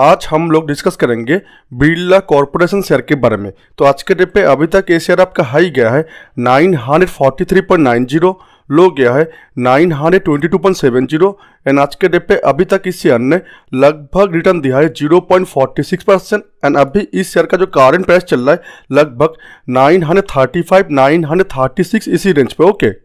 आज हम लोग डिस्कस करेंगे बिरला कॉरपोरेशन शेयर के बारे में तो आज के डेट पे अभी तक ये शेयर आपका हाई गया है nine hundred forty three point nine zero low गया है nine hundred twenty two point seven zero and आज के डेट पे अभी तक इस शेयर ने लगभग रिटर्न दिया है zero point forty six percent and अभी इस शेयर का जो कारेंट प्राइस चल रहा है लगभग nine hundred thirty five nine hundred thirty six इसी रेंज पे ओके okay?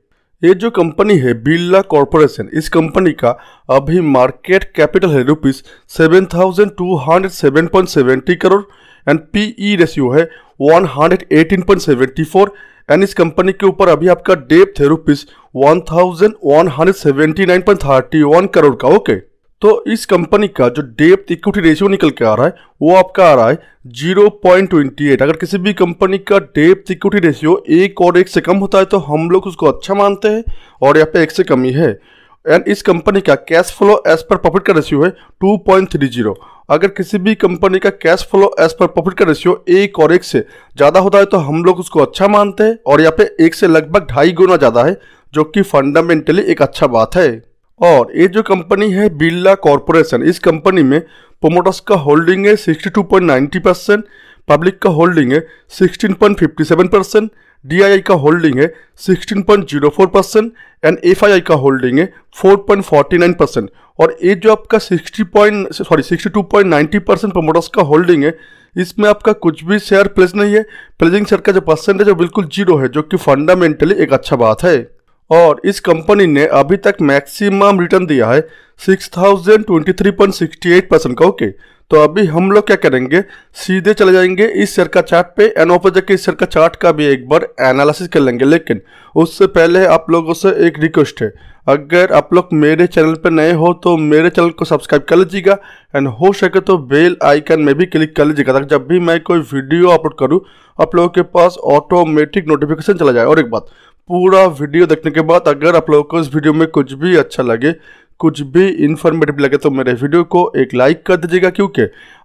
ये जो कंपनी है बिरला कॉरपोरेशन इस कंपनी का अभी मार्केट कैपिटल है rupees seven thousand two hundred seven point seventy crore and PE ratio है one hundred eighteen point seventy four and इस कंपनी के ऊपर अभी आपका डेप्थ है rupees one thousand one hundred seventy nine point thirty one crore का okay okay? तो इस कंपनी का जो डेप्थ इक्विटी रेशियो निकल के आ रहा है वो आपका आ रहा है जीरो पॉइंट ट्वेंटी एट अगर किसी भी कंपनी का डेप्थ इक्विटी रेशियो एक और एक से कम होता है तो हम लोग उसको अच्छा मानते हैं और यहाँ पे एक से कम ही है एंड इस कंपनी का cash flow as per profit का रेशियो है टू पॉइंट थ्री जीरो अगर किसी भी कंपनी का cash flow as per profit का रेशियो एक और एक से ज़्यादा होता है तो हम लोग उसको अच्छा मानते हैं और यहाँ पे एक से लगभग ढाई गुना ज़्यादा है जो कि फंडामेंटली एक अच्छा बात है और ये जो कंपनी है बिरला कॉरपोरेशन इस कंपनी में प्रोमोटर्स का होल्डिंग है 62.90 परसेंट पब्लिक का होल्डिंग है 16.57 परसेंट डी का होल्डिंग है 16.04 परसेंट एंड एफ का होल्डिंग है 4.49 परसेंट और ये जो आपका 60 पॉइंट सॉरी 62.90 परसेंट प्रोमोटर्स का होल्डिंग है इसमें आपका कुछ भी शेयर प्लेस नहीं है प्लेजिंग शेयर का जो परसेंटेज है बिल्कुल जीरो है जो कि फंडामेंटली एक अच्छा बात है और इस कंपनी ने अभी तक मैक्सिमम रिटर्न दिया है 6023.68 परसेंट का ओके तो अभी हम लोग क्या करेंगे सीधे चले जाएंगे इस शेयर का चार्ट पे एंड ऊपर जाके इस शेयर का चार्ट का भी एक बार एनालिसिस कर लेंगे लेकिन उससे पहले आप लोगों से एक रिक्वेस्ट है अगर आप लोग मेरे चैनल पर नए हो तो मेरे चैनल को सब्सक्राइब कर लीजिएगा एंड हो सके तो बेल आइकन में भी क्लिक कर लीजिएगा ताकि जब भी मैं कोई वीडियो अपलोड करूँ आप लोगों के पास ऑटोमेटिक नोटिफिकेशन चला जाए और एक बात पूरा वीडियो देखने के बाद अगर आप लोगों को इस वीडियो में कुछ भी अच्छा लगे कुछ भी इन्फॉर्मेटिव लगे तो मेरे वीडियो को एक लाइक कर दीजिएगा क्योंकि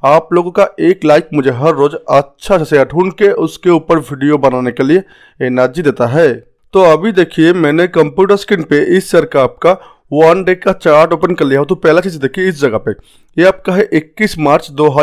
आप लोगों का एक लाइक मुझे हर रोज़ अच्छा से अच्छा ढूंढ के उसके ऊपर वीडियो बनाने के लिए एनर्जी देता है तो अभी देखिए मैंने कंप्यूटर स्क्रीन पे इस सर का आपका वन डे का चार्ट ओपन कर लिया हो तो पहला चीज़ देखिए इस जगह पे ये आपका है इक्कीस मार्च दो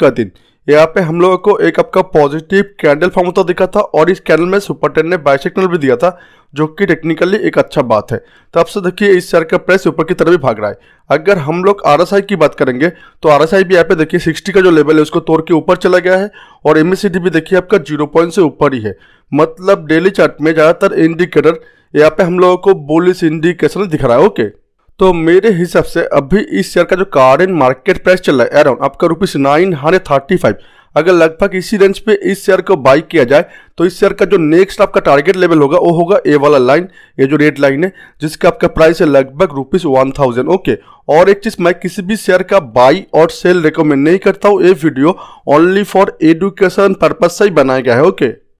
का दिन यहाँ पे हम लोगों को एक आपका पॉजिटिव कैंडल फॉर्म होता दिखा था और इस कैंडल में सुपर टेन ने बाई सिग्नल भी दिया था जो कि टेक्निकली एक अच्छा बात है तो से देखिए इस शेयर का प्राइस ऊपर की तरफ भी भाग रहा है अगर हम लोग आर की बात करेंगे तो आर भी यहाँ पे देखिए सिक्सटी का जो लेवल है उसको तोड़ के ऊपर चला गया है और एम e भी देखिए आपका जीरो पॉइंट से ऊपर ही है मतलब डेली चार्ट में ज़्यादातर इंडिकेटर यहाँ पे हम लोगों को बोलिस इंडिकेशन दिख रहा है ओके तो मेरे हिसाब से अभी इस शेयर का जो करेंट मार्केट प्राइस चल रहा है अराउंड आपका rupees nine hundred thirty five अगर लगभग इसी रेंज पे इस शेयर को बाई किया जाए तो इस शेयर का जो नेक्स्ट आपका टारगेट लेवल होगा वो होगा ए वाला लाइन ये जो रेड लाइन है जिसका आपका प्राइस है लगभग रुपीज़ वन थाउजेंड ओके और एक चीज़ मैं किसी भी शेयर का बाई और सेल रिकमेंड नहीं करता हूँ ये video only for education purpose से ही बनाया गया है ओके